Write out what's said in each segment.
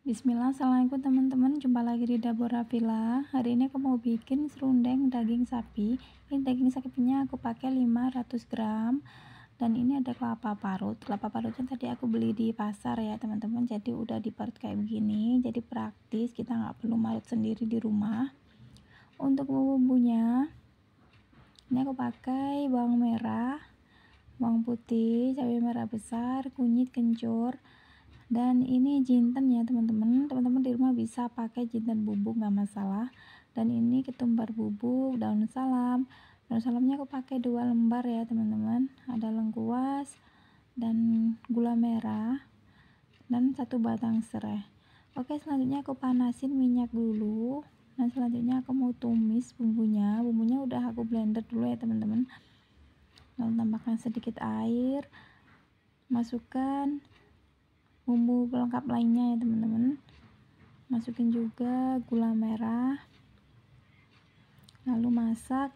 Bismillah, Assalamualaikum teman-teman Jumpa lagi di dapur Rafila Hari ini aku mau bikin serundeng daging sapi Ini daging sapinya aku pakai 500 gram Dan ini ada kelapa parut Kelapa parutnya tadi aku beli di pasar ya teman-teman Jadi udah diparut kayak begini Jadi praktis, kita nggak perlu marut sendiri di rumah Untuk bumbunya Ini aku pakai bawang merah Bawang putih, cabai merah besar, kunyit kencur dan ini jinten ya teman-teman teman-teman di rumah bisa pakai jinten bubuk nggak masalah dan ini ketumbar bubuk daun salam daun salamnya aku pakai dua lembar ya teman-teman ada lengkuas dan gula merah dan satu batang serai oke selanjutnya aku panasin minyak dulu dan selanjutnya aku mau tumis bumbunya bumbunya udah aku blender dulu ya teman-teman lalu tambahkan sedikit air masukkan bumbu pelengkap lainnya ya teman-teman masukin juga gula merah lalu masak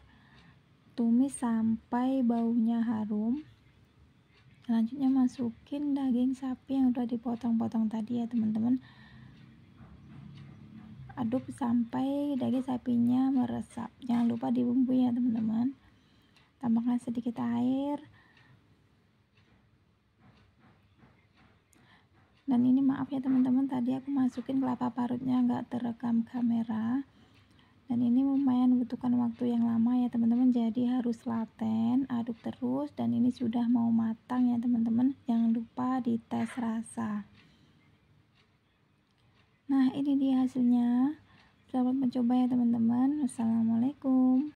tumis sampai baunya harum selanjutnya masukin daging sapi yang udah dipotong-potong tadi ya teman-teman aduk sampai daging sapinya meresap jangan lupa dibumbui ya teman-teman tambahkan sedikit air dan ini maaf ya teman-teman tadi aku masukin kelapa parutnya nggak terekam kamera dan ini lumayan butuhkan waktu yang lama ya teman-teman jadi harus laten aduk terus dan ini sudah mau matang ya teman-teman jangan lupa dites rasa nah ini dia hasilnya selamat mencoba ya teman-teman assalamualaikum